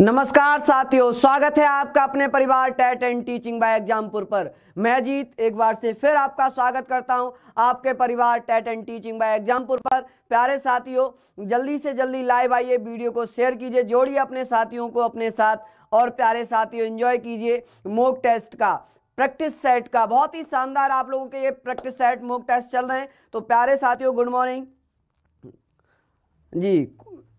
नमस्कार साथियों स्वागत है आपका अपने परिवार TET and teaching by Exampur पर मैं जीत एक बार से फिर आपका स्वागत करता हूं आपके परिवार TET and teaching by Exampur पर प्यारे साथियों जल्दी से जल्दी लाइव आइए वीडियो को शेयर कीजिए जोड़िए अपने साथियों को अपने साथ और प्यारे साथियों एंजॉय कीजिए मोक टेस्ट का प्रैक्टिस सेट का बहुत ही शानदार आप लोगों के ये प्रैक्टिस सेट मोक टेस्ट चल रहे हैं तो प्यारे साथियों गुड मॉर्निंग जी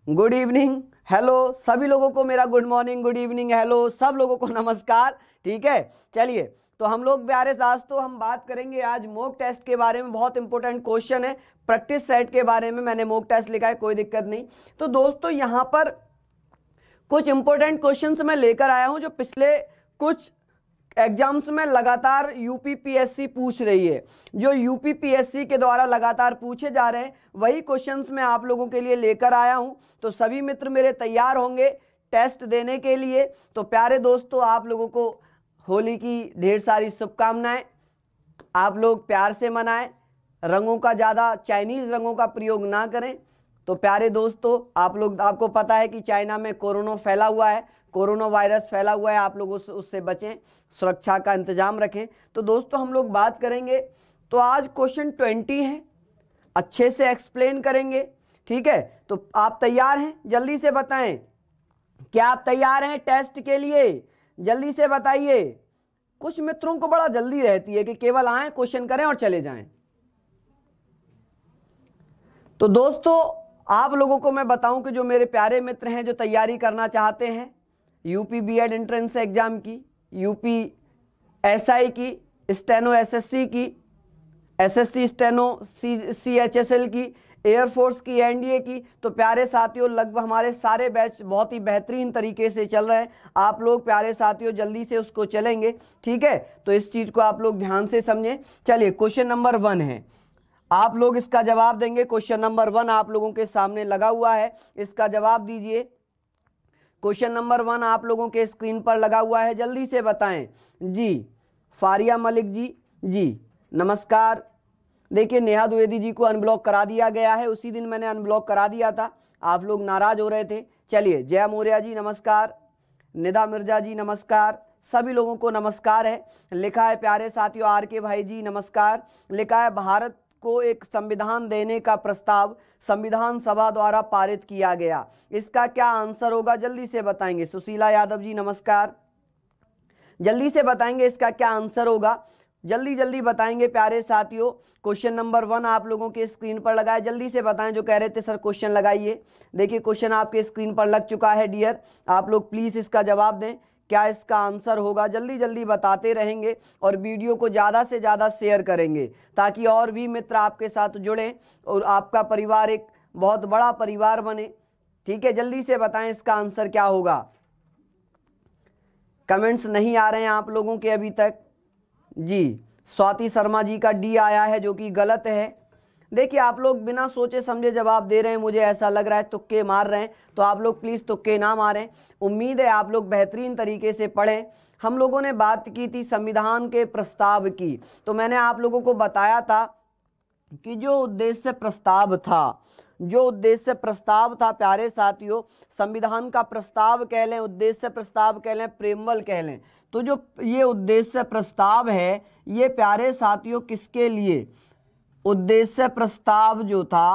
गुड इवनिंग हेलो सभी लोगों को मेरा good morning good evening hello सब लोगों को नमस्कार ठीक है चलिए तो हम लोग प्यारे आज तो हम बात करेंगे आज मोक टेस्ट के बारे में बहुत इंपॉर्टेंट क्वेश्चन है प्रैक्टिस सेट के बारे में मैंने मोक टेस्ट लिखा है कोई दिक्कत नहीं तो दोस्तों यहाँ पर कुछ इंपॉर्टेंट क्वेश्चन मैं लेकर आया हूँ जो पिछले कुछ एग्जाम्स में लगातार यूपीपीएससी पूछ रही है जो यूपीपीएससी के द्वारा लगातार पूछे जा रहे हैं वही क्वेश्चंस मैं आप लोगों के लिए लेकर आया हूं तो सभी मित्र मेरे तैयार होंगे टेस्ट देने के लिए तो प्यारे दोस्तों आप लोगों को होली की ढेर सारी शुभकामनाएं आप लोग प्यार से मनाएं रंगों का ज़्यादा चाइनीज़ रंगों का प्रयोग ना करें तो प्यारे दोस्तों आप लोग आपको पता है कि चाइना में कोरोना फैला हुआ है कोरोना वायरस फैला हुआ है आप लोग उस उससे बचें सुरक्षा का इंतजाम रखें तो दोस्तों हम लोग बात करेंगे तो आज क्वेश्चन ट्वेंटी है अच्छे से एक्सप्लेन करेंगे ठीक है तो आप तैयार हैं जल्दी से बताएं क्या आप तैयार हैं टेस्ट के लिए जल्दी से बताइए कुछ मित्रों को बड़ा जल्दी रहती है कि केवल आए क्वेश्चन करें और चले जाएं तो दोस्तों आप लोगों को मैं बताऊं कि जो मेरे प्यारे मित्र हैं जो तैयारी करना चाहते हैं यूपी बीएड एंट्रेंस एग्ज़ाम की यूपी एसआई की स्टेनो एसएससी की SSC steno C C H S L की एयरफोर्स की एनडीए की तो प्यारे साथियों लगभग हमारे सारे बैच बहुत ही बेहतरीन तरीके से चल रहे हैं आप लोग प्यारे साथियों जल्दी से उसको चलेंगे ठीक है तो इस चीज़ को आप लोग ध्यान से समझें चलिए क्वेश्चन नंबर वन है आप लोग इसका जवाब देंगे क्वेश्चन नंबर वन आप लोगों के सामने लगा हुआ है इसका जवाब दीजिए क्वेश्चन नंबर वन आप लोगों के स्क्रीन पर लगा हुआ है जल्दी से बताएं जी फारिया मलिक जी जी नमस्कार देखिए नेहा द्विवेदी जी को अनब्लॉक करा दिया गया है उसी दिन मैंने अनब्लॉक करा दिया था आप लोग नाराज हो रहे थे चलिए जया मौर्या जी नमस्कार निधा मिर्जा जी नमस्कार सभी लोगों को नमस्कार है लिखा है प्यारे साथियों आर के भाई जी नमस्कार लिखा है भारत को एक संविधान देने का प्रस्ताव संविधान सभा द्वारा पारित किया गया इसका क्या आंसर होगा जल्दी से बताएंगे सुशीला यादव जी नमस्कार जल्दी से बताएंगे इसका क्या आंसर होगा जल्दी जल्दी बताएंगे प्यारे साथियों क्वेश्चन नंबर वन आप लोगों के स्क्रीन पर लगाए जल्दी से बताएं जो कह रहे थे सर क्वेश्चन लगाइए देखिए क्वेश्चन आपके स्क्रीन पर लग चुका है डियर आप लोग प्लीज़ इसका जवाब दें क्या इसका आंसर होगा जल्दी जल्दी बताते रहेंगे और वीडियो को ज़्यादा से ज़्यादा शेयर करेंगे ताकि और भी मित्र आपके साथ जुड़ें और आपका परिवार एक बहुत बड़ा परिवार बने ठीक है जल्दी से बताएं इसका आंसर क्या होगा कमेंट्स नहीं आ रहे हैं आप लोगों के अभी तक जी स्वाति शर्मा जी का डी आया है जो कि गलत है देखिए आप लोग बिना सोचे समझे जवाब दे रहे हैं मुझे ऐसा लग रहा है तुक्के मार रहे हैं तो आप लोग प्लीज़ तुक्के ना मारें उम्मीद है आप लोग बेहतरीन तरीके से पढ़ें हम लोगों ने बात की थी संविधान के प्रस्ताव की तो मैंने आप लोगों को बताया था कि जो उद्देश्य प्रस्ताव था जो उद्देश्य प्रस्ताव था प्यारे साथियों संविधान का प्रस्ताव कह लें उद्देश्य प्रस्ताव कह लें प्रेमवल कह लें तो जो ये उद्देश्य प्रस्ताव है ये प्यारे साथियों किसके लिए उद्देश्य प्रस्ताव जो था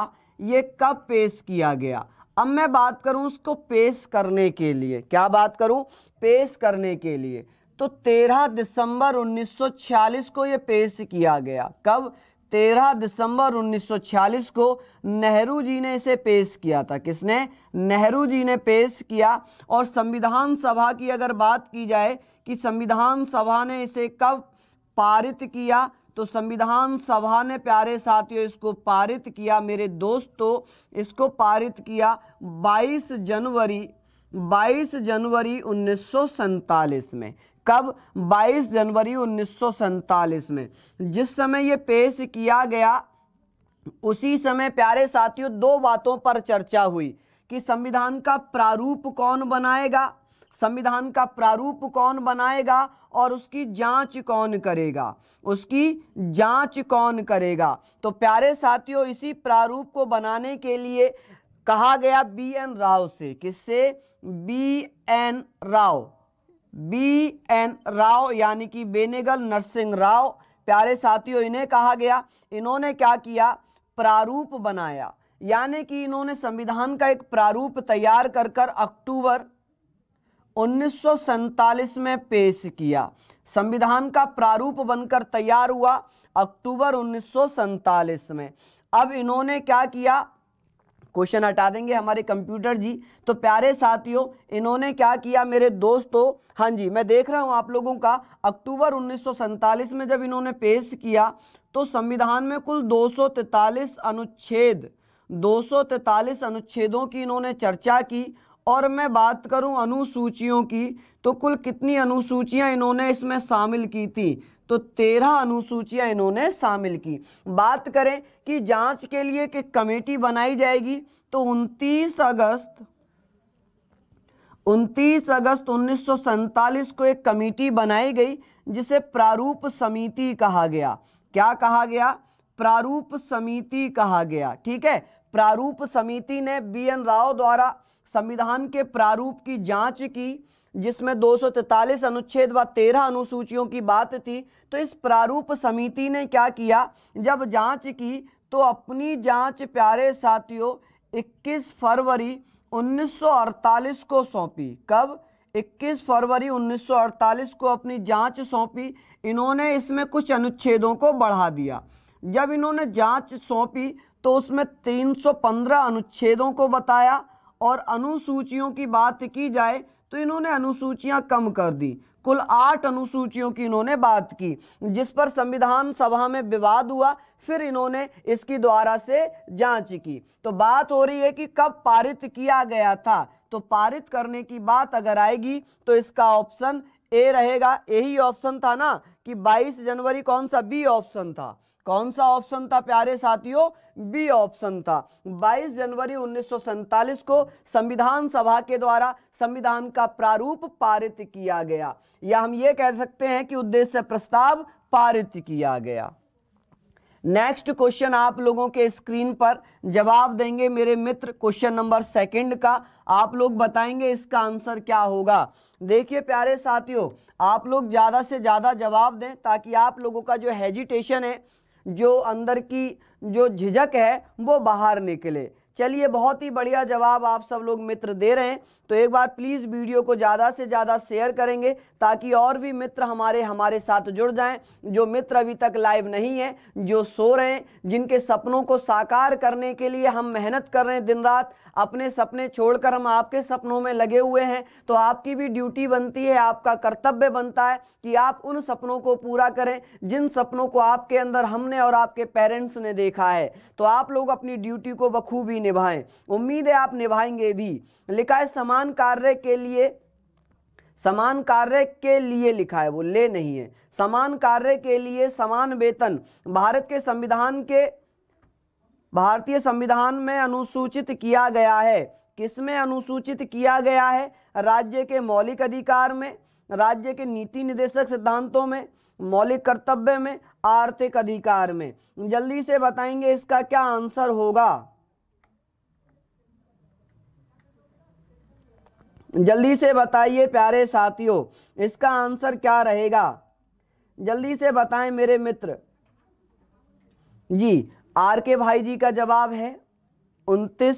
ये कब पेश किया गया अब मैं बात करूं उसको पेश करने के लिए क्या बात करूं पेश करने के लिए तो 13 दिसंबर 1946 को ये पेश किया गया कब 13 दिसंबर 1946 को नेहरू जी ने इसे पेश किया था किसने नेहरू जी ने पेश किया और संविधान सभा की अगर बात की जाए कि संविधान सभा ने इसे कब पारित किया तो संविधान सभा ने प्यारे साथियों इसको पारित किया मेरे दोस्तों इसको पारित किया 22 जनवरी 22 जनवरी उन्नीस में कब 22 जनवरी उन्नीस में जिस समय ये पेश किया गया उसी समय प्यारे साथियों दो बातों पर चर्चा हुई कि संविधान का प्रारूप कौन बनाएगा संविधान का प्रारूप कौन बनाएगा और उसकी जांच कौन करेगा उसकी जांच कौन करेगा तो प्यारे साथियों इसी प्रारूप को बनाने के लिए कहा गया बी एन राव से किससे B N Rao B N Rao यानी कि बेनेगल नरसिंह राव प्यारे साथियों इन्हें कहा गया इन्होंने क्या किया प्रारूप बनाया यानी कि इन्होंने संविधान का एक प्रारूप तैयार कर कर अक्टूबर उन्नीस में पेश किया संविधान का प्रारूप बनकर तैयार हुआ अक्टूबर उन्नीस में अब इन्होंने क्या किया क्वेश्चन हटा देंगे हमारे कंप्यूटर जी तो प्यारे साथियों इन्होंने क्या किया मेरे दोस्तों हाँ जी मैं देख रहा हूँ आप लोगों का अक्टूबर उन्नीस में जब इन्होंने पेश किया तो संविधान में कुल 243 अनुच्छेद 243 अनुच्छेदों की इन्होंने चर्चा की और मैं बात करूं अनुसूचियों की तो कुल कितनी अनुसूचियां इन्होंने इसमें शामिल की थी तो तेरह अनुसूचियां इन्होंने शामिल की बात करें कि जांच के लिए कि कमेटी बनाई जाएगी तो 29 अगस्त 29 अगस्त उन्नीस को एक कमेटी बनाई गई जिसे प्रारूप समिति कहा गया क्या कहा गया प्रारूप समिति कहा गया ठीक है प्रारूप समिति ने बी एन राव द्वारा संविधान के प्रारूप की जांच की जिसमें दो अनुच्छेद व 13 अनुसूचियों की बात थी तो इस प्रारूप समिति ने क्या किया जब जांच की तो अपनी जांच प्यारे साथियों 21 फरवरी 1948 को सौंपी कब 21 फरवरी 1948 को अपनी जांच सौंपी इन्होंने इसमें कुछ अनुच्छेदों को बढ़ा दिया जब इन्होंने जांच सौंपी तो उसमें 315 अनुच्छेदों को बताया और अनुसूचियों की बात की जाए तो इन्होंने अनुसूचियां कम कर दी कुल आठ अनुसूचियों की इन्होंने बात की जिस पर संविधान सभा में विवाद हुआ फिर इन्होंने इसकी द्वारा से जांच की तो बात हो रही है कि कब पारित किया गया था तो पारित करने की बात अगर आएगी तो इसका ऑप्शन ए रहेगा यही ऑप्शन था ना कि 22 जनवरी कौन सा बी ऑप्शन था कौन सा ऑप्शन था प्यारे साथियों बी ऑप्शन था 22 जनवरी उन्नीस को संविधान सभा के द्वारा संविधान का प्रारूप पारित किया गया या हम ये कह सकते हैं कि उद्देश्य प्रस्ताव पारित किया गया नेक्स्ट क्वेश्चन आप लोगों के स्क्रीन पर जवाब देंगे मेरे मित्र क्वेश्चन नंबर सेकंड का आप लोग बताएंगे इसका आंसर क्या होगा देखिए प्यारे साथियों आप लोग ज़्यादा से ज़्यादा जवाब दें ताकि आप लोगों का जो हेजिटेशन है जो अंदर की जो झिझक है वो बाहर निकले चलिए बहुत ही बढ़िया जवाब आप सब लोग मित्र दे रहे हैं तो एक बार प्लीज़ वीडियो को ज़्यादा से ज़्यादा शेयर करेंगे ताकि और भी मित्र हमारे हमारे साथ जुड़ जाएं जो मित्र अभी तक लाइव नहीं हैं जो सो रहे हैं जिनके सपनों को साकार करने के लिए हम मेहनत कर रहे हैं दिन रात अपने सपने छोड़कर हम आपके सपनों में लगे हुए हैं तो आपकी भी ड्यूटी बनती है आपका कर्तव्य बनता है कि आप उन सपनों को पूरा करें जिन सपनों को आपके अंदर हमने और आपके पेरेंट्स ने देखा है तो आप लोग अपनी ड्यूटी को बखूबी निभाएं उम्मीद है आप निभाएंगे भी लिखा है समान कार्य के लिए समान कार्य के लिए लिखा है वो ले नहीं है समान कार्य के लिए समान वेतन भारत के संविधान के भारतीय संविधान में अनुसूचित किया गया है किसमें अनुसूचित किया गया है राज्य के मौलिक अधिकार में राज्य के नीति निदेशक सिद्धांतों में मौलिक कर्तव्य में आर्थिक अधिकार में जल्दी से बताएंगे इसका क्या आंसर होगा जल्दी से बताइए प्यारे साथियों इसका आंसर क्या रहेगा जल्दी से बताएं मेरे मित्र जी आर के भाई जी का जवाब है उनतीस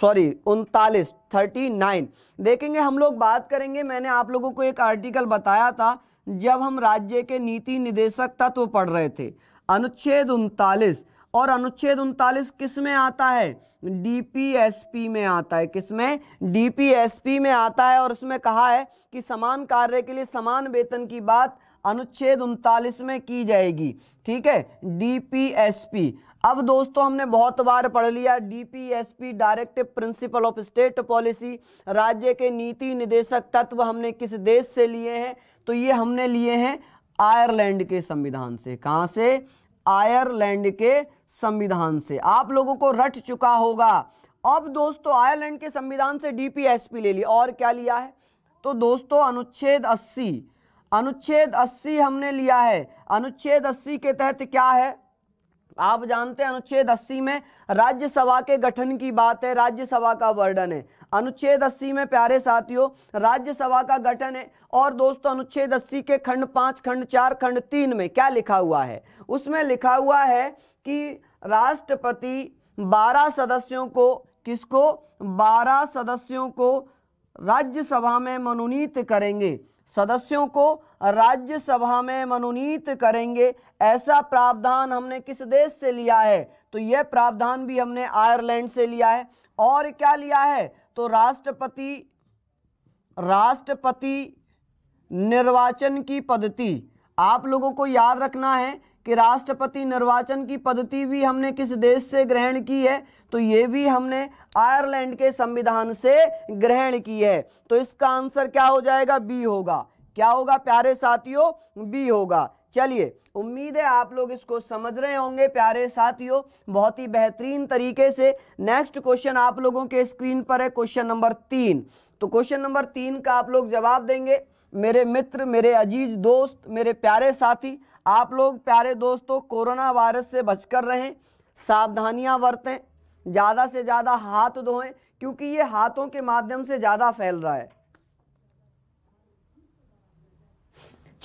सॉरी उनतालीस थर्टी नाइन देखेंगे हम लोग बात करेंगे मैंने आप लोगों को एक आर्टिकल बताया था जब हम राज्य के नीति निदेशक तत्व पढ़ रहे थे अनुच्छेद उनतालीस और अनुच्छेद उनतालीस किस में आता है डीपीएसपी में आता है किस में डीपीएसपी में आता है और उसमें कहा है कि समान कार्य के लिए समान वेतन की बात अनुच्छेद उनतालीस में की जाएगी ठीक है डीपीएसपी अब दोस्तों हमने बहुत बार पढ़ लिया DPSP directive principle of state policy राज्य के नीति निदेशक तत्व हमने किस देश से लिए हैं तो ये हमने लिए हैं आयरलैंड के संविधान से कहां से आयरलैंड के संविधान से आप लोगों को रट चुका होगा अब दोस्तों आयरलैंड के संविधान से डीपीएसपी ले लिया और क्या लिया है तो दोस्तों अनुच्छेद अस्सी अनुच्छेद 80 हमने लिया है अनुच्छेद 80 के तहत क्या है आप जानते हैं अनुच्छेद 80 में राज्यसभा के गठन की बात है राज्यसभा का वर्णन है अनुच्छेद 80 में प्यारे साथियों राज्यसभा का गठन है और दोस्तों अनुच्छेद 80 के खंड पांच खंड चार खंड तीन में क्या लिखा हुआ है उसमें लिखा हुआ है कि राष्ट्रपति 12 सदस्यों को किसको 12 सदस्यों को राज्यसभा में मनोनीत करेंगे सदस्यों को राज्यसभा में मनोनीत करेंगे ऐसा प्रावधान हमने किस देश से लिया है तो यह प्रावधान भी हमने आयरलैंड से लिया है और क्या लिया है तो राष्ट्रपति राष्ट्रपति निर्वाचन की पद्धति आप लोगों को याद रखना है कि राष्ट्रपति निर्वाचन की पद्धति भी हमने किस देश से ग्रहण की है तो ये भी हमने आयरलैंड के संविधान से ग्रहण की है तो इसका आंसर क्या हो जाएगा बी होगा क्या होगा प्यारे साथियों बी होगा चलिए उम्मीद है आप लोग इसको समझ रहे होंगे प्यारे साथियों बहुत ही बेहतरीन तरीके से नेक्स्ट क्वेश्चन आप लोगों के स्क्रीन पर है क्वेश्चन नंबर तीन तो क्वेश्चन नंबर तीन का आप लोग जवाब देंगे मेरे मित्र मेरे अजीज दोस्त मेरे प्यारे साथी आप लोग प्यारे दोस्तों कोरोना वायरस से बचकर रहें सावधानियां बरतें ज़्यादा से ज़्यादा हाथ धोएं क्योंकि ये हाथों के माध्यम से ज़्यादा फैल रहा है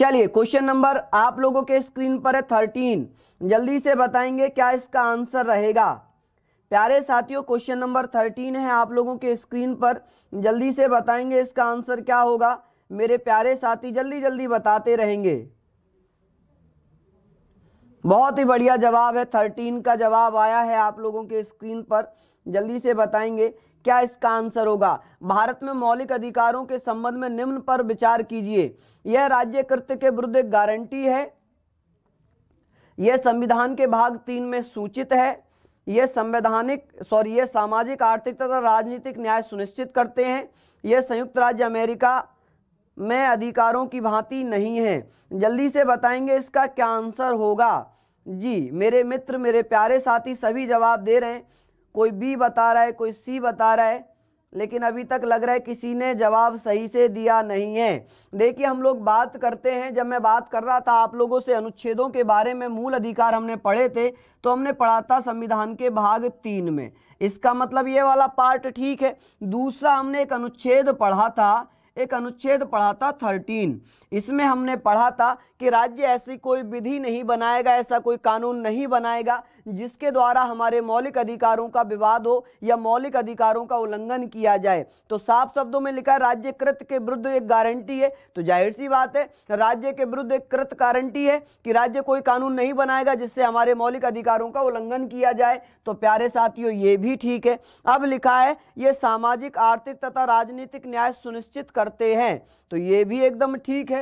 चलिए क्वेश्चन नंबर आप लोगों के स्क्रीन पर है थर्टीन जल्दी से बताएंगे क्या इसका आंसर रहेगा प्यारे साथियों क्वेश्चन नंबर थर्टीन है आप लोगों के स्क्रीन पर जल्दी से बताएंगे इसका आंसर क्या होगा मेरे प्यारे साथी जल्दी जल्दी बताते रहेंगे बहुत ही बढ़िया जवाब है थर्टीन का जवाब आया है आप लोगों के स्क्रीन पर जल्दी से बताएंगे क्या इसका आंसर होगा भारत में मौलिक अधिकारों के संबंध में निम्न पर विचार कीजिए यह राज्य कृत्य के विरुद्ध एक गारंटी है यह संविधान के भाग तीन में सूचित है यह संवैधानिक सॉरी यह सामाजिक आर्थिक तथा राजनीतिक न्याय सुनिश्चित करते हैं यह संयुक्त राज्य अमेरिका में अधिकारों की भांति नहीं है जल्दी से बताएंगे इसका क्या आंसर होगा जी मेरे मित्र मेरे प्यारे साथी सभी जवाब दे रहे हैं कोई बी बता रहा है कोई सी बता रहा है लेकिन अभी तक लग रहा है किसी ने जवाब सही से दिया नहीं है देखिए हम लोग बात करते हैं जब मैं बात कर रहा था आप लोगों से अनुच्छेदों के बारे में मूल अधिकार हमने पढ़े थे तो हमने पढ़ा था संविधान के भाग तीन में इसका मतलब ये वाला पार्ट ठीक है दूसरा हमने एक अनुच्छेद पढ़ा था एक अनुच्छेद पढ़ा था थर्टीन इसमें हमने पढ़ा था कि राज्य ऐसी कोई विधि नहीं बनाएगा ऐसा कोई कानून नहीं बनाएगा जिसके द्वारा हमारे मौलिक अधिकारों का विवाद हो या मौलिक अधिकारों का उल्लंघन किया जाए तो साफ शब्दों में लिखा है राज्य कृत के विरुद्ध एक गारंटी है तो जाहिर सी बात है राज्य के विरुद्ध एक कृत गारंटी है कि राज्य कोई कानून नहीं बनाएगा जिससे हमारे मौलिक अधिकारों का उल्लंघन किया जाए तो प्यारे साथियों ये भी ठीक है अब लिखा है ये सामाजिक आर्थिक तथा राजनीतिक न्याय सुनिश्चित करते हैं तो ये भी एकदम ठीक है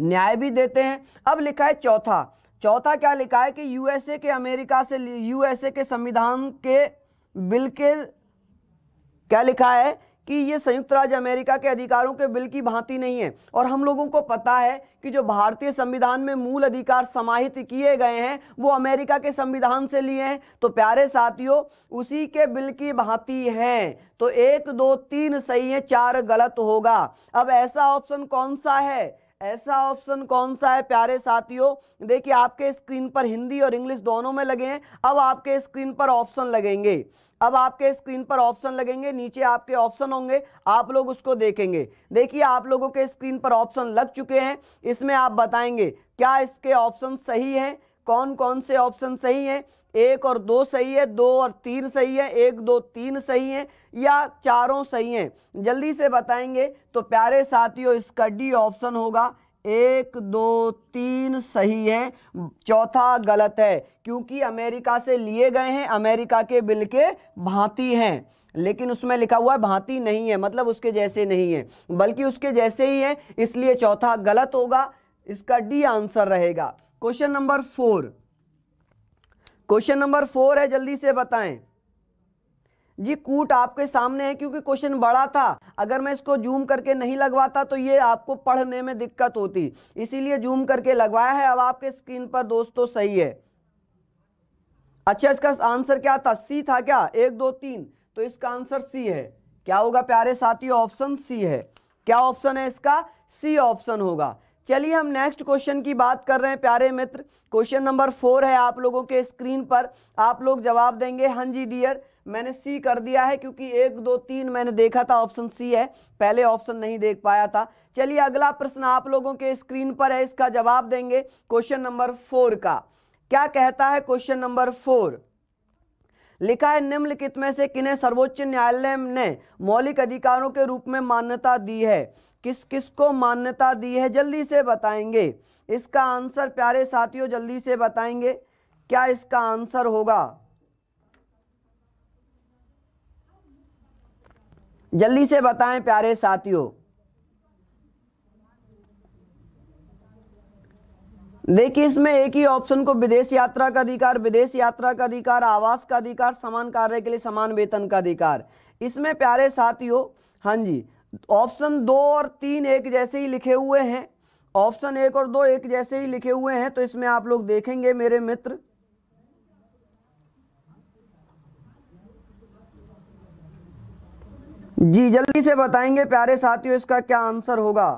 न्याय भी देते हैं अब लिखा है चौथा चौथा क्या लिखा है कि यूएसए के अमेरिका से यूएसए के संविधान के बिल के क्या लिखा है कि ये संयुक्त राज्य अमेरिका के अधिकारों के बिल की भांति नहीं है और हम लोगों को पता है कि जो भारतीय संविधान में मूल अधिकार समाहित किए गए हैं वो अमेरिका के संविधान से लिए हैं तो प्यारे साथियों उसी के बिल की भांति हैं तो एक दो तीन सही है चार गलत होगा अब ऐसा ऑप्शन कौन सा है ऐसा ऑप्शन कौन सा है प्यारे साथियों देखिए आपके स्क्रीन पर हिंदी और इंग्लिश दोनों में लगे हैं अब आपके स्क्रीन पर ऑप्शन लगेंगे अब आपके स्क्रीन पर ऑप्शन लगेंगे नीचे आपके ऑप्शन होंगे आप लोग उसको देखेंगे देखिए आप लोगों के स्क्रीन पर ऑप्शन लग चुके हैं इसमें आप बताएंगे क्या इसके ऑप्शन सही हैं कौन कौन से ऑप्शन सही हैं एक और दो सही है दो और तीन सही है एक दो तीन सही है या चारों सही हैं जल्दी से बताएंगे तो प्यारे साथियों इसका डी ऑप्शन होगा एक दो तीन सही है चौथा गलत है क्योंकि अमेरिका से लिए गए हैं अमेरिका के बिल के भांति हैं लेकिन उसमें लिखा हुआ है भांति नहीं है मतलब उसके जैसे नहीं है बल्कि उसके जैसे ही है इसलिए चौथा गलत होगा इसका डी आंसर रहेगा question number four question number four है जल्दी से बताएं जी कूट आपके सामने है क्योंकि क्वेश्चन बड़ा था अगर मैं इसको जूम करके नहीं लगवाता तो ये आपको पढ़ने में दिक्कत होती इसीलिए जूम करके लगवाया है अब आपके स्क्रीन पर दोस्तों सही है अच्छा इसका आंसर क्या था सी था क्या एक दो तीन तो इसका आंसर सी है क्या होगा प्यारे साथियों ऑप्शन सी है क्या ऑप्शन है इसका सी ऑप्शन होगा चलिए हम नेक्स्ट क्वेश्चन की बात कर रहे हैं प्यारे मित्र क्वेश्चन नंबर फोर है आप लोगों के स्क्रीन पर आप लोग जवाब देंगे हाँ जी डियर मैंने सी कर दिया है क्योंकि एक दो तीन मैंने देखा था ऑप्शन सी है पहले ऑप्शन नहीं देख पाया था चलिए अगला प्रश्न आप लोगों के स्क्रीन पर है इसका जवाब देंगे क्वेश्चन नंबर फोर का क्या कहता है क्वेश्चन नंबर फोर लिखा है निम्नलिखित में से किन्हें सर्वोच्च न्यायालय ने मौलिक अधिकारों के रूप में मान्यता दी है किस किस को मान्यता दी है जल्दी से बताएंगे इसका आंसर प्यारे साथियों जल्दी से बताएंगे क्या इसका आंसर होगा जल्दी से बताएं प्यारे साथियों देखिए इसमें एक ही ऑप्शन को विदेश यात्रा का अधिकार विदेश यात्रा का अधिकार आवास का अधिकार समान कार्य के लिए समान वेतन का अधिकार इसमें प्यारे साथियों हाँ जी ऑप्शन दो और तीन एक जैसे ही लिखे हुए हैं ऑप्शन एक और दो एक जैसे ही लिखे हुए हैं तो इसमें आप लोग देखेंगे मेरे मित्र जी जल्दी से बताएंगे प्यारे साथियों इसका क्या आंसर होगा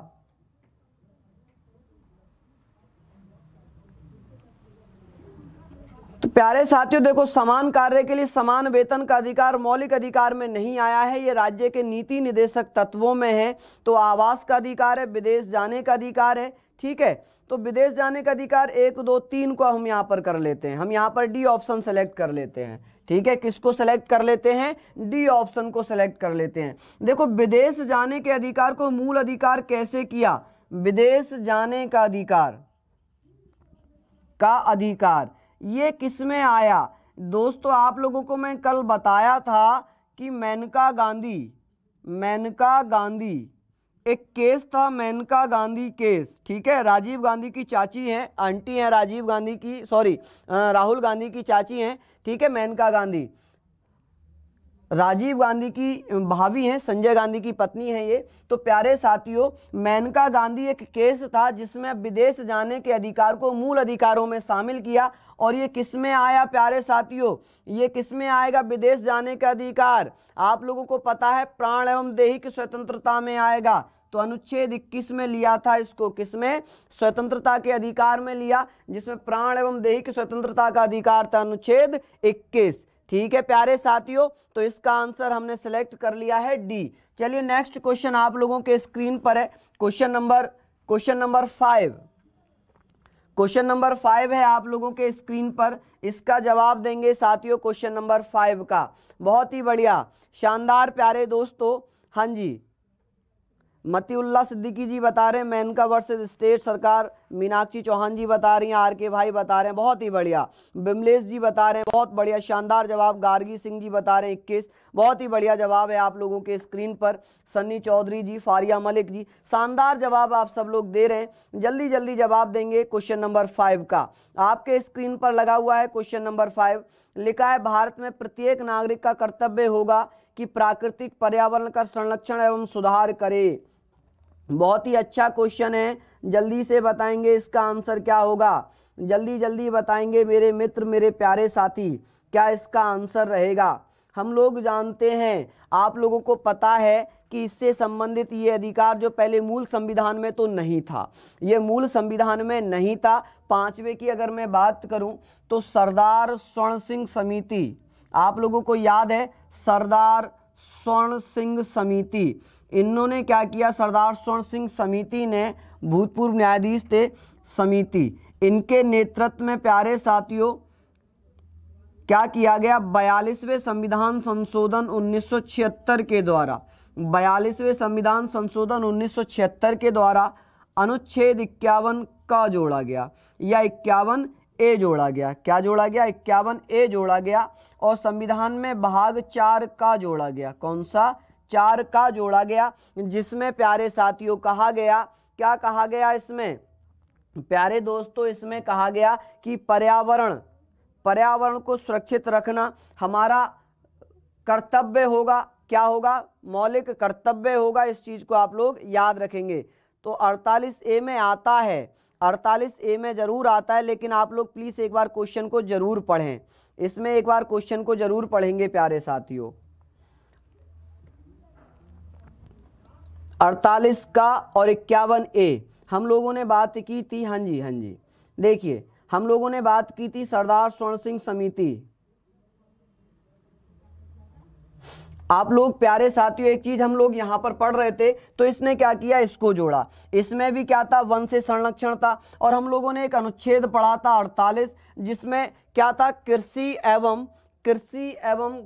तो प्यारे साथियों देखो समान कार्य के लिए समान वेतन का अधिकार मौलिक अधिकार में नहीं आया है ये राज्य के नीति निदेशक तत्वों में है तो आवास का अधिकार है विदेश जाने का अधिकार है ठीक है तो विदेश जाने का अधिकार एक दो तीन को हम यहाँ पर कर लेते हैं हम यहाँ पर डी ऑप्शन सेलेक्ट कर लेते हैं ठीक है किसको सेलेक्ट कर लेते हैं डी ऑप्शन को सेलेक्ट कर लेते हैं देखो विदेश जाने के अधिकार को मूल अधिकार कैसे किया विदेश जाने का अधिकार का अधिकार ये किस में आया दोस्तों आप लोगों को मैं कल बताया था कि मेनका गांधी मेनका गांधी एक केस था मेनका गांधी केस ठीक है राजीव गांधी की चाची हैं आंटी हैं राजीव गांधी की सॉरी राहुल गांधी की चाची हैं ठीक है मेनका गांधी राजीव गांधी की भाभी हैं संजय गांधी की पत्नी हैं ये तो प्यारे साथियों मेनका गांधी एक केस था जिसमें विदेश जाने के अधिकार को मूल अधिकारों में शामिल किया और ये किस में आया प्यारे साथियों ये किस में आएगा विदेश जाने का अधिकार आप लोगों को पता है प्राण एवं देही की स्वतंत्रता में आएगा तो अनुच्छेद इक्कीस में लिया था इसको किसमें स्वतंत्रता के अधिकार में लिया जिसमें प्राण एवं देह की स्वतंत्रता का अधिकार था अनुच्छेद इक्कीस ठीक है प्यारे साथियों तो इसका आंसर हमने सेलेक्ट कर लिया है डी चलिए नेक्स्ट क्वेश्चन आप लोगों के स्क्रीन पर है question number question number five question number five है आप लोगों के स्क्रीन पर इसका जवाब देंगे साथियों क्वेश्चन नंबर फाइव का बहुत ही बढ़िया शानदार प्यारे दोस्तों हाँ जी मतीउल्ला सिद्दीकी जी बता रहे हैं मेनका वर्सेज स्टेट सरकार मीनाक्षी चौहान जी बता रही हैं आर के भाई बता रहे हैं बहुत ही बढ़िया बिमलेश जी बता रहे हैं बहुत बढ़िया शानदार जवाब गार्गी सिंह जी बता रहे हैं इक्कीस बहुत ही बढ़िया जवाब है आप लोगों के स्क्रीन पर सन्नी चौधरी जी फारिया मलिक जी शानदार जवाब आप सब लोग दे रहे हैं जल्दी जल्दी जवाब देंगे क्वेश्चन नंबर फाइव का आपके स्क्रीन पर लगा हुआ है क्वेश्चन नंबर फाइव लिखा है भारत में प्रत्येक नागरिक का कर्तव्य होगा कि प्राकृतिक पर्यावरण का संरक्षण एवं सुधार करे बहुत ही अच्छा क्वेश्चन है जल्दी से बताएंगे इसका आंसर क्या होगा जल्दी जल्दी बताएंगे मेरे मित्र मेरे प्यारे साथी क्या इसका आंसर रहेगा हम लोग जानते हैं आप लोगों को पता है कि इससे संबंधित ये अधिकार जो पहले मूल संविधान में तो नहीं था ये मूल संविधान में नहीं था पांचवे की अगर मैं बात करूं तो सरदार स्वर्ण सिंह समिति आप लोगों को याद है सरदार स्वर्ण सिंह समिति इन्होंने क्या किया सरदार स्वर्ण सिंह समिति ने भूतपूर्व न्यायाधीश थे समिति इनके नेतृत्व में प्यारे साथियों क्या किया गया बयालीसवें संविधान संशोधन 1976 के द्वारा बयालीसवें संविधान संशोधन 1976 के द्वारा अनुच्छेद इक्यावन का जोड़ा गया या इक्यावन ए जोड़ा गया क्या जोड़ा गया इक्यावन ए जोड़ा गया और संविधान में भाग चार का जोड़ा गया कौन सा चार का जोड़ा गया जिसमें प्यारे साथियों कहा गया क्या कहा गया इसमें प्यारे दोस्तों इसमें कहा गया कि पर्यावरण पर्यावरण को सुरक्षित रखना हमारा कर्तव्य होगा क्या होगा मौलिक कर्तव्य होगा इस चीज़ को आप लोग याद रखेंगे तो 48 ए में आता है 48 ए में ज़रूर आता है लेकिन आप लोग प्लीज़ एक बार क्वेश्चन को ज़रूर पढ़ें इसमें एक बार क्वेश्चन को ज़रूर पढ़ेंगे प्यारे साथियों अड़तालीस का और इक्यावन ए हम लोगों ने बात की थी हाँ जी हाँ जी देखिए हम लोगों ने बात की थी सरदार स्वर्ण सिंह समिति आप लोग प्यारे साथियों एक चीज हम लोग यहाँ पर पढ़ रहे थे तो इसने क्या किया इसको जोड़ा इसमें भी क्या था वन से संरक्षण था और हम लोगों ने एक अनुच्छेद पढ़ा था अड़तालीस जिसमें क्या था कृषि एवं कृषि एवं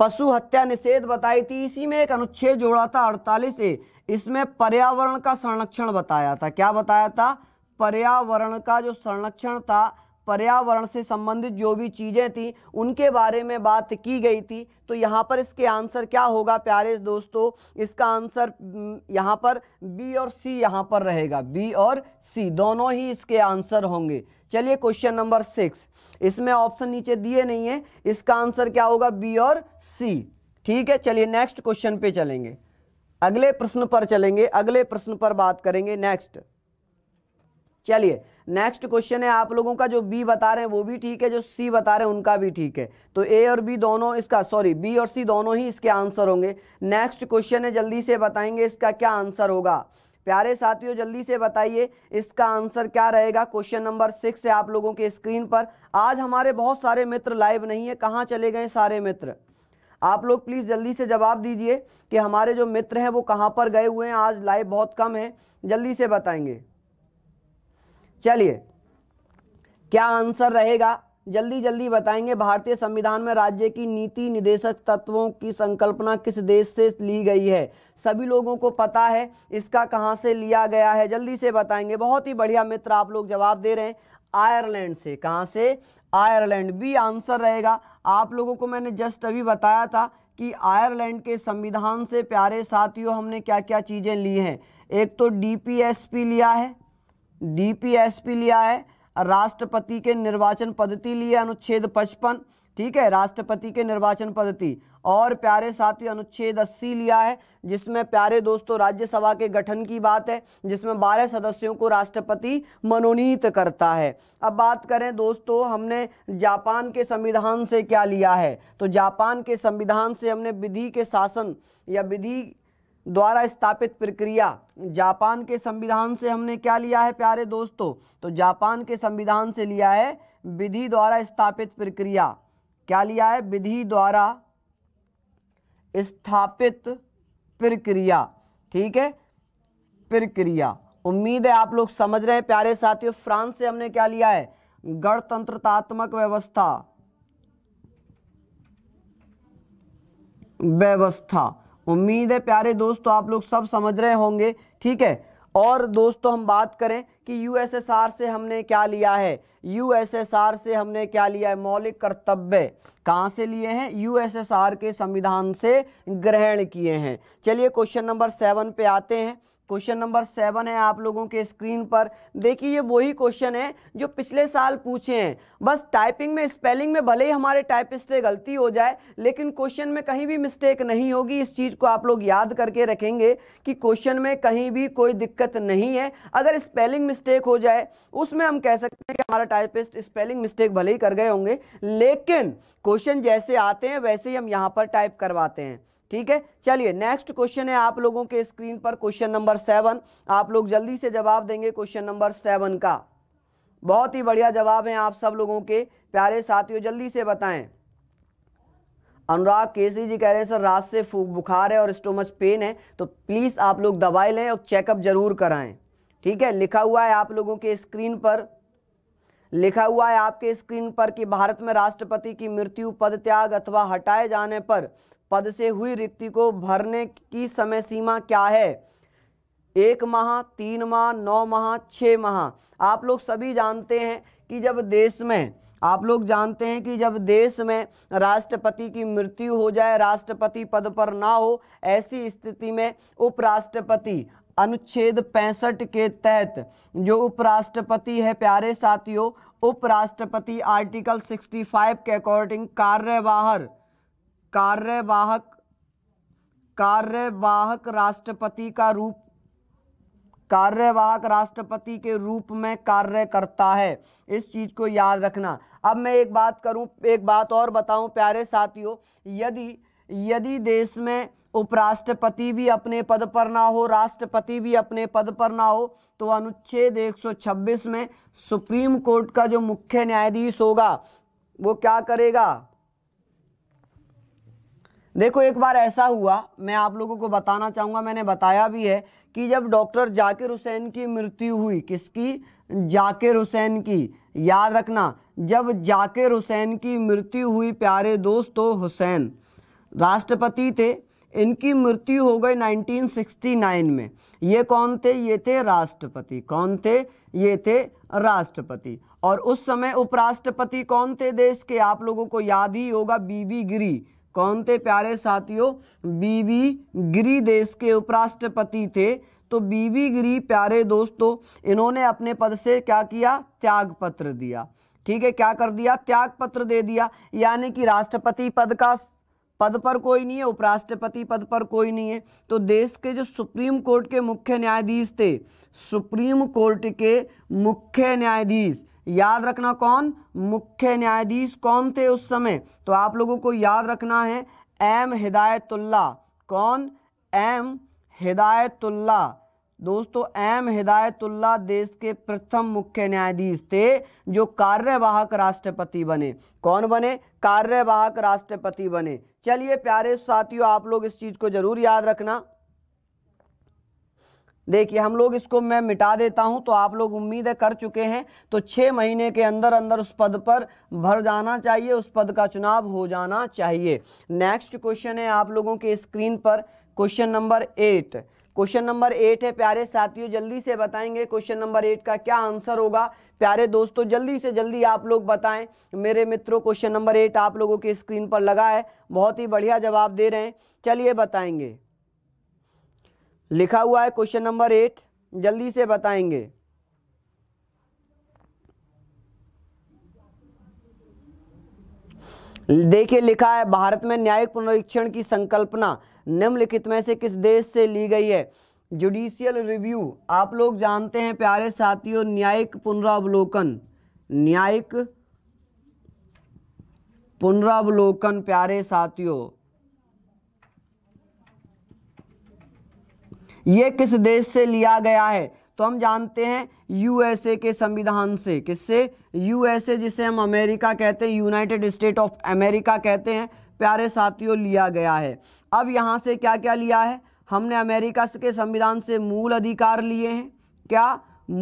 पशु हत्या निषेध बताई थी इसी में एक अनुच्छेद जोड़ा था अड़तालीस ए इसमें पर्यावरण का संरक्षण बताया था क्या बताया था पर्यावरण का जो संरक्षण था पर्यावरण से संबंधित जो भी चीज़ें थी उनके बारे में बात की गई थी तो यहाँ पर इसके आंसर क्या होगा प्यारे दोस्तों इसका आंसर यहाँ पर बी और सी यहाँ पर रहेगा बी और सी दोनों ही इसके आंसर होंगे चलिए क्वेश्चन नंबर सिक्स इसमें ऑप्शन नीचे दिए नहीं है इसका आंसर क्या होगा बी और सी ठीक है चलिए नेक्स्ट क्वेश्चन पे चलेंगे अगले प्रश्न पर चलेंगे अगले प्रश्न पर बात करेंगे नेक्स्ट चलिए नेक्स्ट क्वेश्चन है आप लोगों का जो बी बता रहे हैं वो भी ठीक है जो सी बता रहे हैं उनका भी ठीक है तो ए और बी दोनों इसका सॉरी बी और सी दोनों ही इसके आंसर होंगे नेक्स्ट क्वेश्चन है जल्दी से बताएंगे इसका क्या आंसर होगा प्यारे साथियों जल्दी से बताइए इसका आंसर क्या रहेगा क्वेश्चन नंबर सिक्स है आप लोगों के स्क्रीन पर आज हमारे बहुत सारे मित्र लाइव नहीं है कहाँ चले गए सारे मित्र आप लोग प्लीज़ जल्दी से जवाब दीजिए कि हमारे जो मित्र हैं वो कहाँ पर गए हुए हैं आज लाइव बहुत कम है जल्दी से बताएंगे चलिए क्या आंसर रहेगा जल्दी जल्दी बताएंगे भारतीय संविधान में राज्य की नीति निदेशक तत्वों की संकल्पना किस देश से ली गई है सभी लोगों को पता है इसका कहां से लिया गया है जल्दी से बताएंगे बहुत ही बढ़िया मित्र आप लोग जवाब दे रहे हैं आयरलैंड से कहां से आयरलैंड बी आंसर रहेगा आप लोगों को मैंने जस्ट अभी बताया था कि आयरलैंड के संविधान से प्यारे साथियों हमने क्या क्या चीज़ें ली हैं एक तो डीपीएसपी लिया है डीपीएसपी लिया है राष्ट्रपति के निर्वाचन पद्धति लिए अनुच्छेद पचपन ठीक है राष्ट्रपति के निर्वाचन पद्धति और प्यारे साथी अनुच्छेद अस्सी लिया है जिसमें प्यारे दोस्तों राज्यसभा के गठन की बात है जिसमें बारह सदस्यों को राष्ट्रपति मनोनीत करता है अब बात करें दोस्तों हमने जापान के संविधान से क्या लिया है तो जापान के संविधान से हमने विधि के शासन या विधि द्वारा स्थापित प्रक्रिया जापान के संविधान से हमने क्या लिया है प्यारे दोस्तों तो जापान के संविधान से लिया है विधि द्वारा स्थापित प्रक्रिया क्या लिया है विधि द्वारा स्थापित प्रक्रिया ठीक है प्रक्रिया उम्मीद है आप लोग समझ रहे हैं प्यारे साथियों फ्रांस से हमने क्या लिया है गणतंत्रतात्मक व्यवस्था व्यवस्था उम्मीद है प्यारे दोस्तों आप लोग सब समझ रहे होंगे ठीक है और दोस्तों हम बात करें कि यूएसएसआर से हमने क्या लिया है यूएसएसआर से हमने क्या लिया है मौलिक कर्तव्य कहाँ से लिए हैं यूएसएसआर के संविधान से ग्रहण किए हैं चलिए क्वेश्चन नंबर सेवन पे आते हैं क्वेश्चन नंबर सेवन है आप लोगों के स्क्रीन पर देखिए ये वही क्वेश्चन है जो पिछले साल पूछे हैं बस टाइपिंग में स्पेलिंग में भले ही हमारे टाइपिस्ट से गलती हो जाए लेकिन क्वेश्चन में कहीं भी मिस्टेक नहीं होगी इस चीज़ को आप लोग याद करके रखेंगे कि क्वेश्चन में कहीं भी कोई दिक्कत नहीं है अगर स्पेलिंग मिस्टेक हो जाए उसमें हम कह सकते हैं कि हमारा टाइपिस्ट स्पेलिंग मिस्टेक भले ही कर गए होंगे लेकिन क्वेश्चन जैसे आते हैं वैसे ही हम यहाँ पर टाइप करवाते हैं ठीक है चलिए नेक्स्ट क्वेश्चन है आप लोगों के स्क्रीन पर क्वेश्चन नंबर सेवन आप लोग जल्दी से जवाब देंगे क्वेश्चन नंबर सेवन का बहुत ही बढ़िया जवाब है आप सब लोगों के प्यारे साथियों जल्दी से बताएं अनुराग केसरी जी कह रहे हैं सर रात से बुखार है और स्टोमच पेन है तो प्लीज़ आप लोग दवाई लें और चेकअप जरूर कराएं ठीक है लिखा हुआ है आप लोगों के स्क्रीन पर लिखा हुआ है आपके स्क्रीन पर कि भारत में राष्ट्रपति की मृत्यु पद त्याग अथवा हटाए जाने पर पद से हुई रिक्ति को भरने की समय सीमा क्या है एक माह तीन माह नौ माह छः माह आप लोग सभी जानते हैं कि जब देश में आप लोग जानते हैं कि जब देश में राष्ट्रपति की मृत्यु हो जाए राष्ट्रपति पद पर ना हो ऐसी स्थिति में उपराष्ट्रपति अनुच्छेद पैंसठ के तहत जो उपराष्ट्रपति है प्यारे साथियों उपराष्ट्रपति आर्टिकल 65 के अकॉर्डिंग कार्यवाहर कार्यवाहक कार्यवाहक राष्ट्रपति का रूप कार्यवाहक राष्ट्रपति के रूप में कार्य करता है इस चीज को याद रखना अब मैं एक बात करूं एक बात और बताऊं प्यारे साथियों यदि यदि देश में उपराष्ट्रपति भी अपने पद पर ना हो राष्ट्रपति भी अपने पद पर ना हो तो अनुच्छेद 126 में सुप्रीम कोर्ट का जो मुख्य न्यायाधीश होगा वो क्या करेगा देखो एक बार ऐसा हुआ मैं आप लोगों को बताना चाहूँगा मैंने बताया भी है कि जब डॉक्टर जाकिर हुसैन की मृत्यु हुई किसकी जाकिर हुसैन की याद रखना जब जाकिर हुसैन की मृत्यु हुई प्यारे दोस्तों हुसैन राष्ट्रपति थे इनकी मृत्यु हो गई 1969 में ये कौन थे ये थे राष्ट्रपति कौन थे ये थे राष्ट्रपति और उस समय उपराष्ट्रपति कौन थे देश के आप लोगों को याद ही होगा बीबी गिरी कौन थे प्यारे साथियों बीवी गिरी देश के उपराष्ट्रपति थे तो बीवी गिरी प्यारे दोस्तों इन्होंने अपने पद से क्या किया त्यागपत्र दिया ठीक है क्या कर दिया त्यागपत्र दे दिया यानी कि राष्ट्रपति पद का पद पर कोई नहीं है उपराष्ट्रपति पद पर कोई नहीं है तो देश के जो सुप्रीम कोर्ट के मुख्य न्यायाधीश थे सुप्रीम कोर्ट के मुख्य न्यायाधीश याद रखना कौन मुख्य न्यायाधीश कौन थे उस समय तो आप लोगों को याद रखना है एम हिदायतुल्ला कौन एम हिदायतुल्ला दोस्तों एम हिदायतुल्ला देश के प्रथम मुख्य न्यायाधीश थे जो कार्यवाहक राष्ट्रपति बने कौन बने कार्यवाहक राष्ट्रपति बने चलिए प्यारे साथियों आप लोग इस चीज़ को जरूर याद रखना देखिए हम लोग इसको मैं मिटा देता हूं तो आप लोग उम्मीद है कर चुके हैं तो छः महीने के अंदर अंदर उस पद पर भर जाना चाहिए उस पद का चुनाव हो जाना चाहिए नेक्स्ट क्वेश्चन है आप लोगों के स्क्रीन पर question number eight question number eight है प्यारे साथियों जल्दी से बताएंगे क्वेश्चन नंबर एट का क्या आंसर होगा प्यारे दोस्तों जल्दी से जल्दी आप लोग बताएं मेरे मित्रों क्वेश्चन नंबर एट आप लोगों की स्क्रीन पर लगा है बहुत ही बढ़िया जवाब दे रहे हैं चलिए बताएंगे लिखा हुआ है क्वेश्चन नंबर एट जल्दी से बताएंगे देखिए लिखा है भारत में न्यायिक पुनरीक्षण की संकल्पना निम्नलिखित में से किस देश से ली गई है जुडिशियल रिव्यू आप लोग जानते हैं प्यारे साथियों न्यायिक पुनरावलोकन न्यायिक पुनरावलोकन प्यारे साथियों ये किस देश से लिया गया है तो हम जानते हैं यूएसए के संविधान से किससे यूएसए जिसे हम अमेरिका कहते हैं यूनाइटेड स्टेट ऑफ अमेरिका कहते हैं प्यारे साथियों लिया गया है अब यहाँ से क्या क्या लिया है हमने अमेरिका के संविधान से मूल अधिकार लिए हैं क्या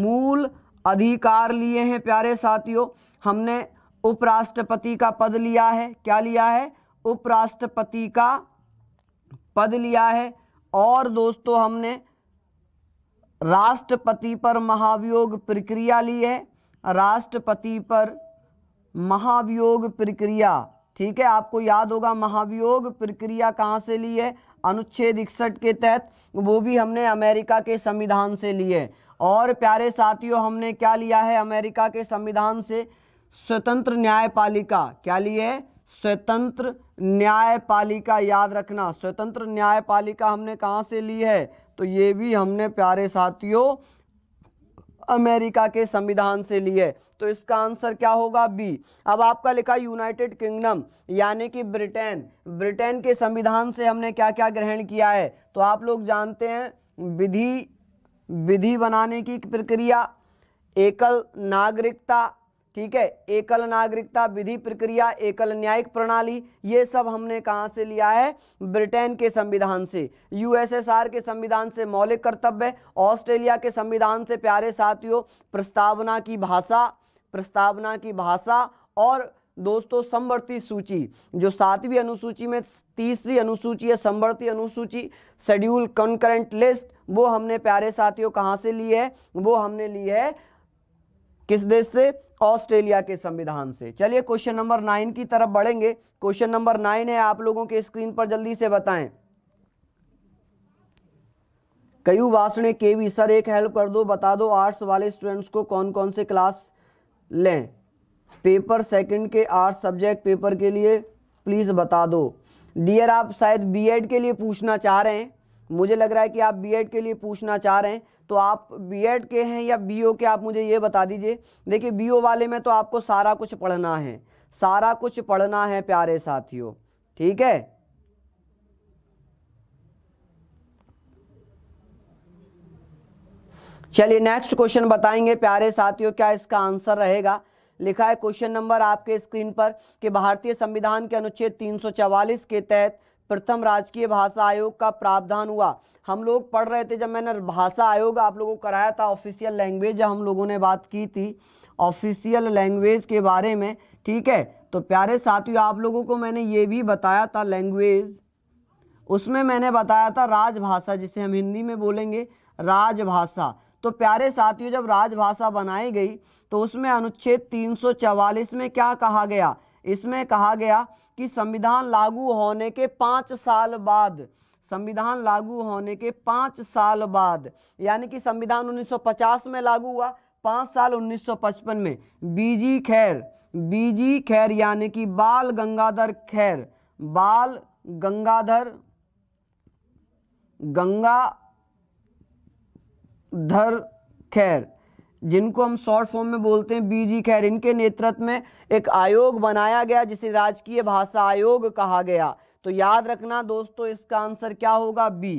मूल अधिकार लिए हैं प्यारे साथियों हमने उपराष्ट्रपति का पद लिया है क्या लिया है उपराष्ट्रपति का पद लिया है और दोस्तों हमने राष्ट्रपति पर महाभियोग प्रक्रिया ली है राष्ट्रपति पर महाभियोग प्रक्रिया ठीक है आपको याद होगा महाभियोग प्रक्रिया कहाँ से ली है अनुच्छेद इकसठ के तहत वो भी हमने अमेरिका के संविधान से ली है और प्यारे साथियों हमने क्या लिया है अमेरिका के संविधान से स्वतंत्र न्यायपालिका क्या लिए है स्वतंत्र न्यायपालिका याद रखना स्वतंत्र न्यायपालिका हमने कहाँ से ली है तो ये भी हमने प्यारे साथियों अमेरिका के संविधान से ली है तो इसका आंसर क्या होगा बी अब आपका लिखा यूनाइटेड किंगडम यानी कि ब्रिटेन ब्रिटेन के संविधान से हमने क्या क्या ग्रहण किया है तो आप लोग जानते हैं विधि विधि बनाने की प्रक्रिया एकल नागरिकता ठीक है एकल नागरिकता विधि प्रक्रिया एकल न्यायिक प्रणाली ये सब हमने कहाँ से लिया है ब्रिटेन के संविधान से यूएसएसआर के संविधान से मौलिक कर्तव्य ऑस्ट्रेलिया के संविधान से प्यारे साथियों प्रस्तावना की भाषा प्रस्तावना की भाषा और दोस्तों संवर्ती सूची जो सातवीं अनुसूची में तीसरी अनुसूची है संवर्ती अनुसूची शेड्यूल कंकरेंट लिस्ट वो हमने प्यारे साथियों कहाँ से ली है वो हमने ली है किस देश से ऑस्ट्रेलिया के संविधान से चलिए क्वेश्चन नंबर नाइन की तरफ बढ़ेंगे क्वेश्चन नंबर नाइन है आप लोगों के स्क्रीन पर जल्दी से बताएं कयू वासणे के भी सर एक हेल्प कर दो बता दो आर्ट्स वाले स्टूडेंट्स को कौन कौन से क्लास लें पेपर सेकंड के आर्ट्स सब्जेक्ट पेपर के लिए प्लीज़ बता दो डियर आप शायद बीएड के लिए पूछना चाह रहे हैं मुझे लग रहा है कि आप बीएड के लिए पूछना चाह रहे हैं तो आप बीएड के हैं या बीओ के आप मुझे ये बता दीजिए देखिए बीओ वाले में तो आपको सारा कुछ पढ़ना है सारा कुछ पढ़ना है प्यारे साथियों ठीक है चलिए नेक्स्ट क्वेश्चन बताएंगे प्यारे साथियों क्या इसका आंसर रहेगा लिखा है क्वेश्चन नंबर आपके स्क्रीन पर कि भारतीय संविधान के अनुच्छेद 344 के तहत प्रथम राजकीय भाषा आयोग का प्रावधान हुआ हम लोग पढ़ रहे थे जब मैंने भाषा आयोग आप लोगों को कराया था ऑफिशियल लैंग्वेज हम लोगों ने बात की थी ऑफिशियल लैंग्वेज के बारे में ठीक है तो प्यारे साथियों आप लोगों को मैंने ये भी बताया था लैंग्वेज उसमें मैंने बताया था राजभाषा जिसे हम हिंदी में बोलेंगे राजभाषा तो प्यारे साथियों जब राजभाषा बनाई गई तो उसमें अनुच्छेद 344 में क्या कहा गया इसमें कहा गया कि संविधान लागू होने के पाँच साल बाद संविधान लागू होने के पाँच साल बाद यानी कि संविधान 1950 में लागू हुआ पाँच साल 1955 में बीजी खैर बीजी खैर यानी कि बाल गंगाधर खैर बाल गंगाधर गंगाधर खैर जिनको हम शॉर्ट फॉर्म में बोलते हैं बीजी खैर इनके नेतृत्व में एक आयोग बनाया गया जिसे राजकीय भाषा आयोग कहा गया तो याद रखना दोस्तों इसका आंसर क्या होगा बी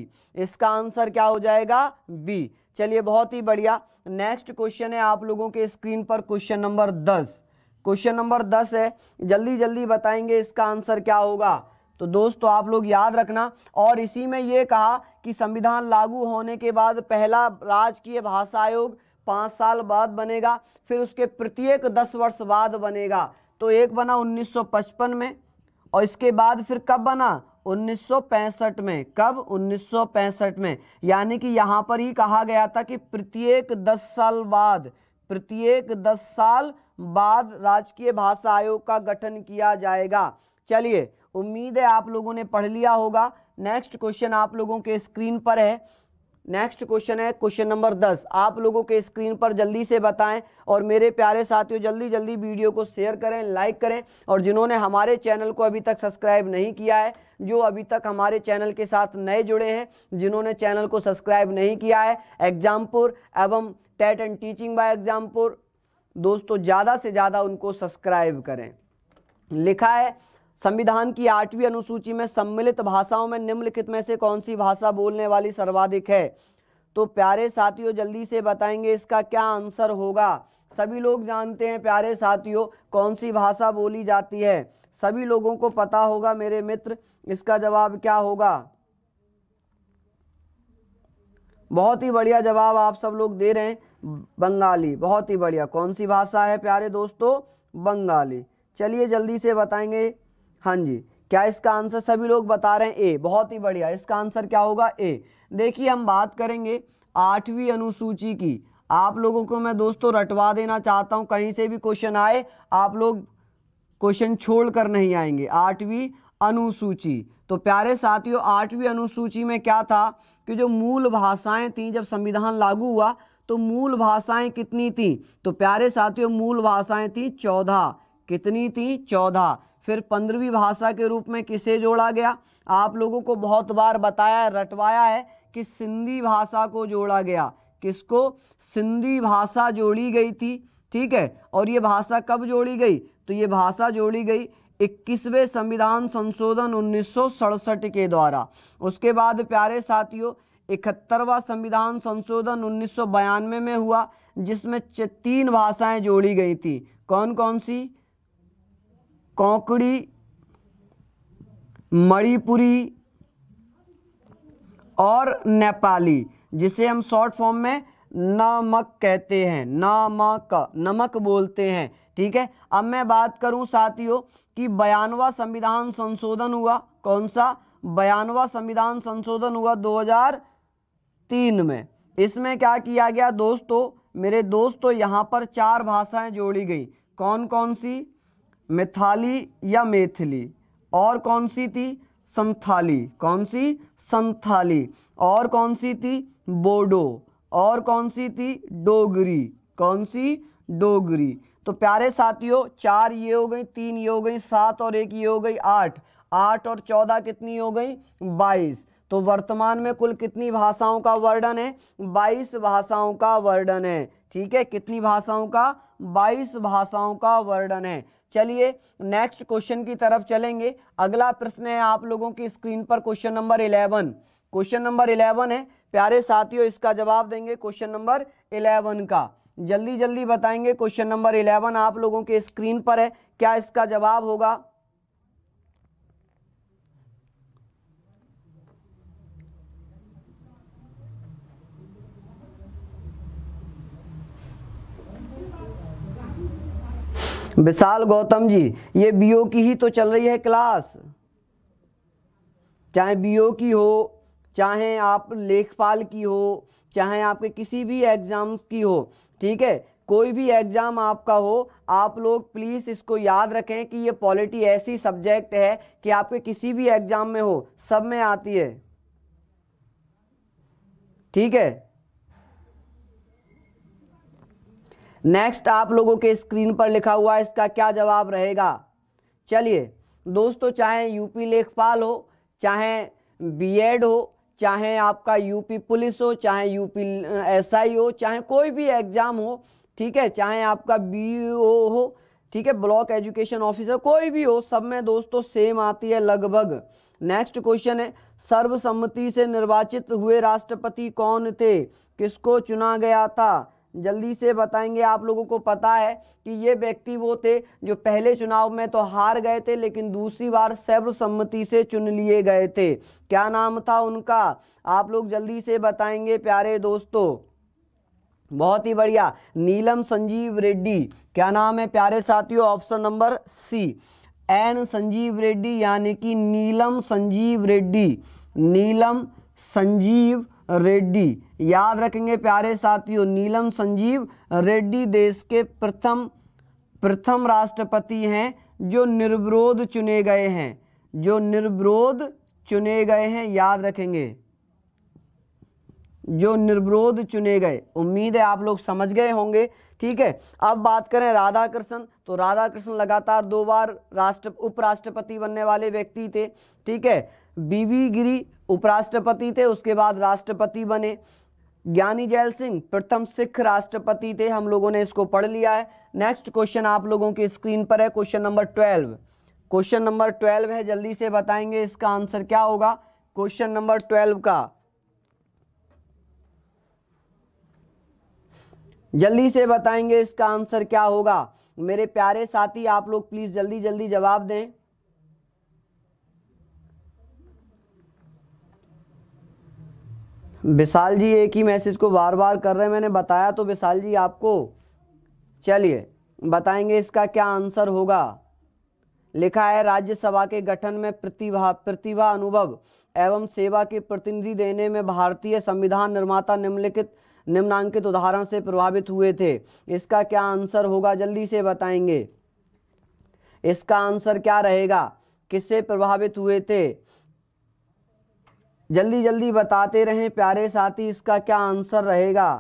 इसका आंसर क्या हो जाएगा बी चलिए बहुत ही बढ़िया नेक्स्ट क्वेश्चन है आप लोगों के स्क्रीन पर क्वेश्चन नंबर दस क्वेश्चन नंबर दस है जल्दी जल्दी बताएंगे इसका आंसर क्या होगा तो दोस्तों आप लोग याद रखना और इसी में ये कहा कि संविधान लागू होने के बाद पहला राजकीय भाषा आयोग पाँच साल बाद बनेगा फिर उसके प्रत्येक दस वर्ष बाद बनेगा तो एक बना 1955 में और इसके बाद फिर कब बना 1965 में कब 1965 में यानी कि यहाँ पर ही कहा गया था कि प्रत्येक दस साल बाद प्रत्येक दस साल बाद राजकीय भाषा आयोग का गठन किया जाएगा चलिए उम्मीद है आप लोगों ने पढ़ लिया होगा नेक्स्ट क्वेश्चन आप लोगों के स्क्रीन पर है नेक्स्ट क्वेश्चन है क्वेश्चन नंबर दस आप लोगों के स्क्रीन पर जल्दी से बताएं और मेरे प्यारे साथियों जल्दी जल्दी वीडियो को शेयर करें लाइक करें और जिन्होंने हमारे चैनल को अभी तक सब्सक्राइब नहीं किया है जो अभी तक हमारे चैनल के साथ नए जुड़े हैं जिन्होंने चैनल को सब्सक्राइब नहीं किया है एग्जामपुर एवं TET and teaching by Exampur दोस्तों ज़्यादा से ज़्यादा उनको सब्सक्राइब करें लिखा है संविधान की आठवीं अनुसूची में सम्मिलित भाषाओं में निम्नलिखित में से कौन सी भाषा बोलने वाली सर्वाधिक है तो प्यारे साथियों जल्दी से बताएंगे इसका क्या आंसर होगा सभी लोग जानते हैं प्यारे साथियों कौन सी भाषा बोली जाती है सभी लोगों को पता होगा मेरे मित्र इसका जवाब क्या होगा बहुत ही बढ़िया जवाब आप सब लोग दे रहे हैं बंगाली बहुत ही बढ़िया कौन सी भाषा है प्यारे दोस्तों बंगाली चलिए जल्दी से बताएंगे हाँ जी क्या इसका आंसर सभी लोग बता रहे हैं ए बहुत ही बढ़िया इसका आंसर क्या होगा ए देखिए हम बात करेंगे आठवीं अनुसूची की आप लोगों को मैं दोस्तों रटवा देना चाहता हूँ कहीं से भी क्वेश्चन आए आप लोग क्वेश्चन छोड़ कर नहीं आएंगे आठवीं अनुसूची तो प्यारे साथियों आठवीं अनुसूची में क्या था कि जो मूल भाषाएं थीं जब संविधान लागू हुआ तो मूल भाषाएं कितनी थीं तो प्यारे साथियों मूल भाषाएं थीं चौदह कितनी थीं चौदह फिर पंद्रहवीं भाषा के रूप में किसे जोड़ा गया आप लोगों को बहुत बार बताया रटवाया है कि सिंधी भाषा को जोड़ा गया किसको सिंधी भाषा जोड़ी गई थी ठीक है और ये भाषा कब जोड़ी गई तो ये भाषा जोड़ी गई इक्कीसवें संविधान संशोधन उन्नीस के द्वारा उसके बाद प्यारे साथियों इकहत्तरवा संविधान संशोधन उन्नीस में हुआ जिसमें तीन भाषाएं जोड़ी गई थी कौन कौन सी कौकड़ी मणिपुरी और नेपाली जिसे हम शॉर्ट फॉर्म में नमक कहते हैं नमक नमक बोलते हैं ठीक है अब मैं बात करूं साथियों कि बयानवा संविधान संशोधन हुआ कौन सा बयानवा संविधान संशोधन हुआ 2003 में इसमें क्या किया गया दोस्तों मेरे दोस्तों यहाँ पर चार भाषाएं जोड़ी गई कौन कौन सी मिथाली या मेथली और कौन सी थी संथाली कौन सी संथाली और कौन सी थी बोडो और कौन सी थी डोगरी कौन सी डोगरी तो प्यारे साथियों चार ये हो गई तीन ये हो गई सात और एक ये हो गई आठ आठ और चौदह कितनी हो गई बाईस तो वर्तमान में कुल कितनी भाषाओं का वर्णन है बाईस भाषाओं का वर्णन है ठीक है कितनी भाषाओं का बाईस भाषाओं का वर्णन है चलिए नेक्स्ट क्वेश्चन की तरफ चलेंगे अगला प्रश्न है आप लोगों की स्क्रीन पर question number eleven question number eleven है प्यारे साथियों इसका जवाब देंगे क्वेश्चन नंबर इलेवन का जल्दी जल्दी बताएंगे क्वेश्चन नंबर इलेवन आप लोगों के स्क्रीन पर है क्या इसका जवाब होगा विशाल गौतम जी ये बीओ की ही तो चल रही है क्लास चाहे बीओ की हो चाहे आप लेखपाल की हो चाहे आपके किसी भी एग्ज़ाम्स की हो ठीक है कोई भी एग्ज़ाम आपका हो आप लोग प्लीज़ इसको याद रखें कि ये पॉलिटी ऐसी सब्जेक्ट है कि आपके किसी भी एग्ज़ाम में हो सब में आती है ठीक है नेक्स्ट आप लोगों के स्क्रीन पर लिखा हुआ है इसका क्या जवाब रहेगा चलिए दोस्तों चाहे यूपी लेखपाल हो चाहे बीएड हो चाहे आपका यूपी पुलिस हो चाहे यूपी एसआई हो चाहे कोई भी एग्ज़ाम हो ठीक है चाहे आपका बीओ हो ठीक है ब्लॉक एजुकेशन ऑफिसर कोई भी हो सब में दोस्तों सेम आती है लगभग नेक्स्ट क्वेश्चन है सर्वसम्मति से निर्वाचित हुए राष्ट्रपति कौन थे किसको चुना गया था जल्दी से बताएंगे आप लोगों को पता है कि ये व्यक्ति वो थे जो पहले चुनाव में तो हार गए थे लेकिन दूसरी बार सर्वसम्मति से चुन लिए गए थे क्या नाम था उनका आप लोग जल्दी से बताएंगे प्यारे दोस्तों बहुत ही बढ़िया नीलम संजीव रेड्डी क्या नाम है प्यारे साथियों option number C N Sanjiva Reddy यानी कि नीलम संजीव रेड्डी नीलम संजीव रेड्डी याद रखेंगे प्यारे साथियों नीलम संजीव रेड्डी देश के प्रथम प्रथम राष्ट्रपति हैं जो निर्विरोध चुने गए हैं जो निर्विरोध चुने गए हैं याद रखेंगे जो निर्विरोध चुने गए उम्मीद है आप लोग समझ गए होंगे ठीक है अब बात करें राधा कृष्ण तो राधा कृष्ण लगातार दो बार राष्ट्र उपराष्ट्रपति बनने वाले व्यक्ति थे ठीक है बीवी गिरी उपराष्ट्रपति थे उसके बाद राष्ट्रपति बने ज्ञानी जैल सिंह प्रथम सिख राष्ट्रपति थे हम लोगों ने इसको पढ़ लिया है नेक्स्ट क्वेश्चन आप लोगों की स्क्रीन पर है question number twelve question number twelve है जल्दी से बताएंगे इसका आंसर क्या होगा क्वेश्चन नंबर ट्वेल्व का जल्दी से बताएंगे इसका आंसर क्या होगा मेरे प्यारे साथी आप लोग प्लीज़ जल्दी जल्दी जवाब दें विशाल जी एक ही मैसेज को बार बार कर रहे हैं मैंने बताया तो विशाल जी आपको चलिए बताएंगे इसका क्या आंसर होगा लिखा है राज्यसभा के गठन में प्रतिभा प्रतिभा अनुभव एवं सेवा के प्रतिनिधि देने में भारतीय संविधान निर्माता निम्नलिखित निम्नांकित उदाहरण से प्रभावित हुए थे इसका क्या आंसर होगा जल्दी से बताएंगे इसका आंसर क्या रहेगा किससे प्रभावित हुए थे जल्दी जल्दी बताते रहें प्यारे साथी इसका क्या आंसर रहेगा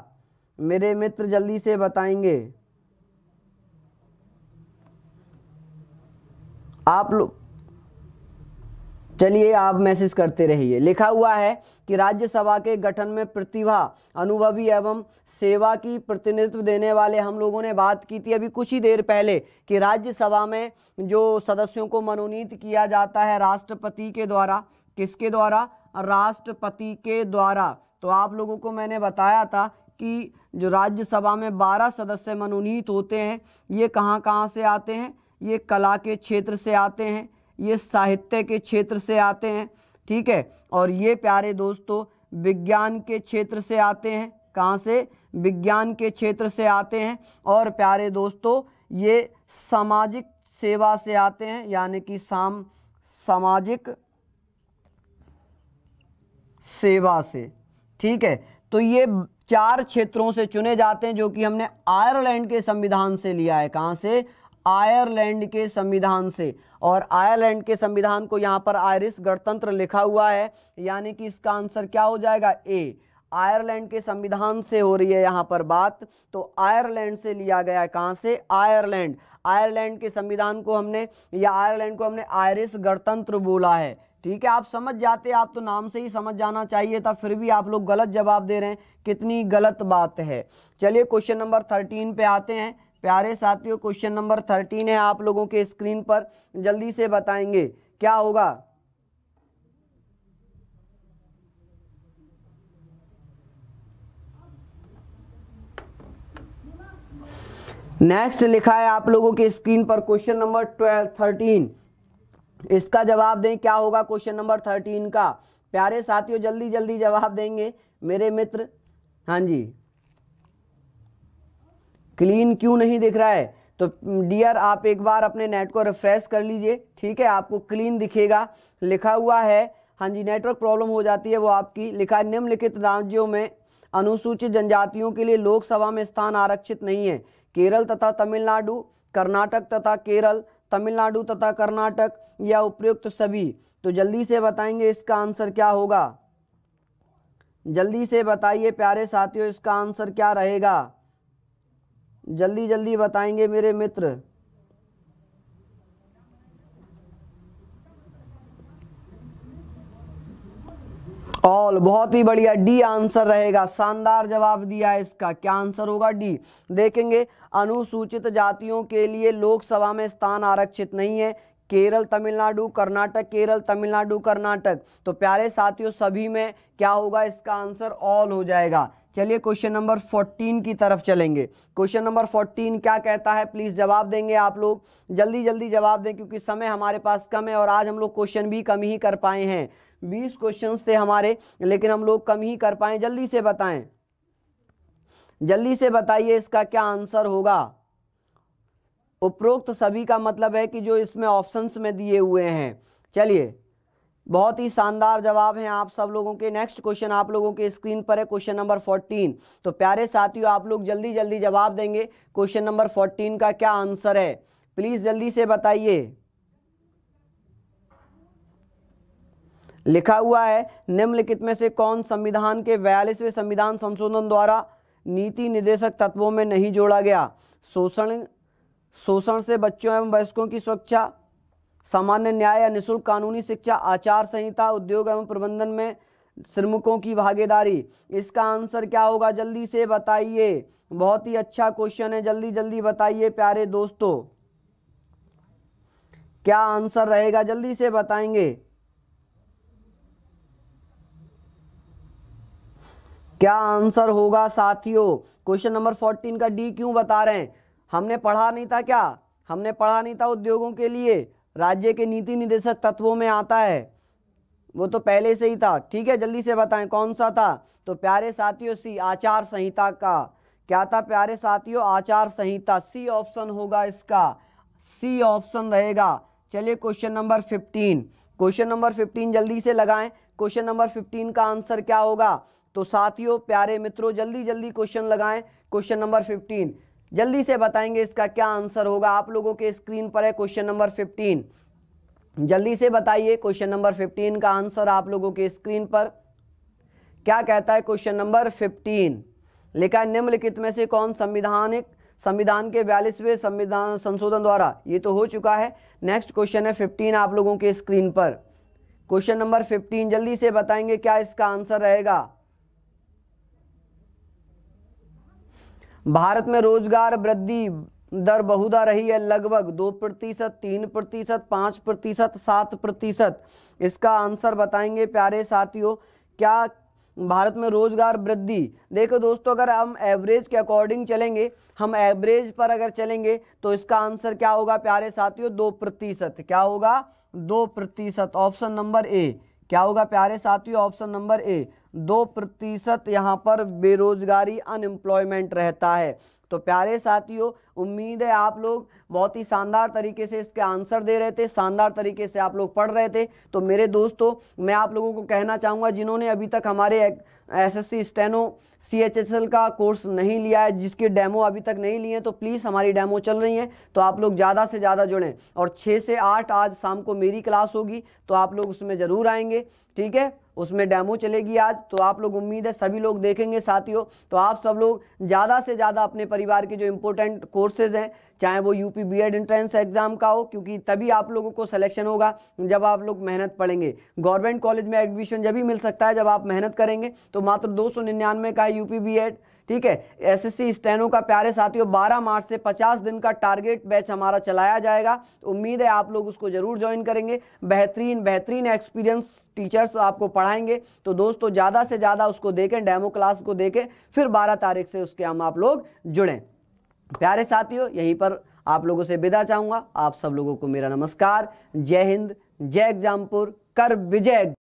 मेरे मित्र जल्दी से बताएंगे आप लोग चलिए आप मैसेज करते रहिए लिखा हुआ है कि राज्यसभा के गठन में प्रतिभा अनुभवी एवं सेवा की प्रतिनिधित्व देने वाले हम लोगों ने बात की थी अभी कुछ ही देर पहले कि राज्यसभा में जो सदस्यों को मनोनीत किया जाता है राष्ट्रपति के द्वारा किसके द्वारा राष्ट्रपति के द्वारा तो आप लोगों को मैंने बताया था कि जो राज्यसभा में 12 सदस्य मनोनीत होते हैं ये कहाँ कहाँ से आते हैं ये कला के क्षेत्र से आते हैं ये साहित्य के क्षेत्र से आते हैं ठीक है और ये प्यारे दोस्तों विज्ञान के क्षेत्र से आते हैं कहाँ से विज्ञान के क्षेत्र से आते हैं और प्यारे दोस्तों ये सामाजिक सेवा से आते हैं यानी कि साम सामाजिक सेवा से ठीक है तो ये चार क्षेत्रों से चुने जाते हैं जो कि हमने आयरलैंड के संविधान से लिया है कहाँ से आयरलैंड के संविधान से और आयरलैंड के संविधान को यहाँ पर आयरिस गणतंत्र लिखा हुआ है यानी कि इसका आंसर क्या हो जाएगा ए आयरलैंड के संविधान से हो रही है यहाँ पर बात तो आयरलैंड से लिया गया है कहाँ से आयरलैंड आयरलैंड के संविधान को हमने या आयरलैंड को हमने आयरिस गणतंत्र बोला है ठीक है आप समझ जाते आप तो नाम से ही समझ जाना चाहिए था फिर भी आप लोग गलत जवाब दे रहे हैं कितनी गलत बात है चलिए क्वेश्चन नंबर थर्टीन पे आते हैं प्यारे साथियों क्वेश्चन नंबर थर्टीन है आप लोगों के स्क्रीन पर जल्दी से बताएंगे क्या होगा नेक्स्ट लिखा है आप लोगों के स्क्रीन पर क्वेश्चन नंबर ट्वेल्व थर्टीन इसका जवाब दें क्या होगा क्वेश्चन नंबर थर्टीन का प्यारे साथियों जल्दी जल्दी जवाब देंगे मेरे मित्र हाँ जी क्लीन क्यों नहीं दिख रहा है तो डियर आप एक बार अपने नेट को रिफ्रेश कर लीजिए ठीक है आपको क्लीन दिखेगा लिखा हुआ है हाँ जी नेटवर्क प्रॉब्लम हो जाती है वो आपकी लिखा है निम्नलिखित राज्यों में अनुसूचित जनजातियों के लिए लोकसभा में स्थान आरक्षित नहीं है केरल तथा तमिलनाडु कर्नाटक तथा केरल तमिलनाडु तथा कर्नाटक या उपयुक्त सभी तो जल्दी से बताएंगे इसका आंसर क्या होगा जल्दी से बताइए प्यारे साथियों इसका आंसर क्या रहेगा जल्दी जल्दी बताएंगे मेरे मित्र ऑल बहुत ही बढ़िया डी आंसर रहेगा शानदार जवाब दिया इसका क्या आंसर होगा डी देखेंगे अनुसूचित जातियों के लिए लोकसभा में स्थान आरक्षित नहीं है केरल तमिलनाडु कर्नाटक केरल तमिलनाडु कर्नाटक तो प्यारे साथियों सभी में क्या होगा इसका आंसर ऑल हो जाएगा चलिए क्वेश्चन नंबर 14 की तरफ चलेंगे क्वेश्चन नंबर 14 क्या कहता है प्लीज़ जवाब देंगे आप लोग जल्दी जल्दी जवाब दें क्योंकि समय हमारे पास कम है और आज हम लोग क्वेश्चन भी कम ही कर पाए हैं 20 क्वेश्चन थे हमारे लेकिन हम लोग कम ही कर पाए जल्दी से बताएं जल्दी से बताइए इसका क्या आंसर होगा उपरोक्त सभी का मतलब है कि जो इसमें ऑप्शंस में दिए हुए हैं चलिए बहुत ही शानदार जवाब है आप सब लोगों के नेक्स्ट क्वेश्चन आप लोगों के स्क्रीन पर है क्वेश्चन नंबर 14 तो प्यारे साथियों आप लोग जल्दी जल्दी जवाब देंगे क्वेश्चन नंबर 14 का क्या आंसर है प्लीज जल्दी से बताइए लिखा हुआ है निम्नलिखित में से कौन संविधान के बयालीसवें संविधान संशोधन द्वारा नीति निदेशक तत्वों में नहीं जोड़ा गया शोषण शोषण से बच्चों एवं वयस्कों की सुरक्षा सामान्य न्याय या निःशुल्क कानूनी शिक्षा आचार संहिता उद्योग एवं प्रबंधन में श्रमिकों की भागीदारी इसका आंसर क्या होगा जल्दी से बताइए बहुत ही अच्छा क्वेश्चन है जल्दी जल्दी बताइए प्यारे दोस्तों क्या आंसर रहेगा जल्दी से बताएंगे क्या आंसर होगा साथियों क्वेश्चन नंबर फोर्टीन का डी क्यों बता रहे हैं हमने पढ़ा नहीं था क्या हमने पढ़ा नहीं था उद्योगों के लिए राज्य के नीति निदेशक तत्वों में आता है वो तो पहले से ही था ठीक है जल्दी से बताएं कौन सा था तो प्यारे साथियों सी आचार संहिता का क्या था प्यारे साथियों आचार संहिता सी ऑप्शन होगा इसका सी ऑप्शन रहेगा चलिए question number fifteen question number fifteen जल्दी से लगाएं क्वेश्चन नंबर फिफ्टीन का आंसर क्या होगा तो साथियों प्यारे मित्रों जल्दी जल्दी क्वेश्चन लगाएं क्वेश्चन नंबर फिफ्टीन जल्दी से बताएंगे इसका क्या आंसर होगा आप लोगों के स्क्रीन पर है क्वेश्चन नंबर फिफ्टीन जल्दी से बताइए क्वेश्चन नंबर फिफ्टीन का आंसर आप लोगों के स्क्रीन पर क्या कहता है क्वेश्चन नंबर फिफ्टीन लिखा है निम्नलिखित में से कौन संविधानिक संविधान के बयालीसवें संविधान संशोधन द्वारा ये तो हो चुका है नेक्स्ट क्वेश्चन है फिफ्टीन आप लोगों के स्क्रीन पर क्वेश्चन नंबर फिफ्टीन जल्दी से बताएंगे क्या इसका आंसर रहेगा भारत में रोजगार वृद्धि दर बहुधा रही है लगभग दो प्रतिशत तीन प्रतिशत पाँच प्रतिशत सात प्रतिशत इसका आंसर बताएंगे प्यारे साथियों क्या भारत में रोजगार वृद्धि देखो दोस्तों अगर हम एवरेज के अकॉर्डिंग चलेंगे हम एवरेज पर अगर चलेंगे तो इसका आंसर क्या होगा प्यारे साथियों दो प्रतिशत क्या होगा दो प्रतिशत ऑप्शन नंबर ए क्या होगा प्यारे साथियों ऑप्शन नंबर ए दो प्रतिशत यहाँ पर बेरोजगारी अनएम्प्लॉयमेंट रहता है तो प्यारे साथियों उम्मीद है आप लोग बहुत ही शानदार तरीके से इसके आंसर दे रहे थे शानदार तरीके से आप लोग पढ़ रहे थे तो मेरे दोस्तों मैं आप लोगों को कहना चाहूँगा जिन्होंने अभी तक हमारे एसएससी स्टेनो सीएचएसएल का कोर्स नहीं लिया है जिसके डेमो अभी तक नहीं लिए हैं तो प्लीज़ हमारी डेमो चल रही है तो आप लोग ज़्यादा से ज़्यादा जुड़ें और छः से आठ आज शाम को मेरी क्लास होगी तो आप लोग उसमें ज़रूर आएंगे ठीक है उसमें डेमो चलेगी आज तो आप लोग उम्मीद है सभी लोग देखेंगे साथियों तो आप सब लोग ज़्यादा से ज़्यादा अपने परिवार के जो इम्पोर्टेंट कोर्सेज हैं चाहे वो यूपी बीएड एंट्रेंस एग्ज़ाम का हो क्योंकि तभी आप लोगों को सिलेक्शन होगा जब आप लोग मेहनत पढ़ेंगे गवर्नमेंट कॉलेज में एडमिशन जब भी मिल सकता है जब आप मेहनत करेंगे तो मात्र दो का है यूपी बी ठीक है एसएससी स्टेनो का प्यारे साथियों 12 मार्च से 50 दिन का टारगेट बैच हमारा चलाया जाएगा तो उम्मीद है आप लोग उसको जरूर ज्वाइन करेंगे बेहतरीन बेहतरीन एक्सपीरियंस टीचर्स आपको पढ़ाएंगे तो दोस्तों ज़्यादा से ज़्यादा उसको देखें डेमो क्लास को देखें फिर बारह तारीख से उसके हम आप लोग जुड़ें प्यारे साथियों यहीं पर आप लोगों से विदा चाहूँगा आप सब लोगों को मेरा नमस्कार जय हिंद जय एग्जामपुर कर विजय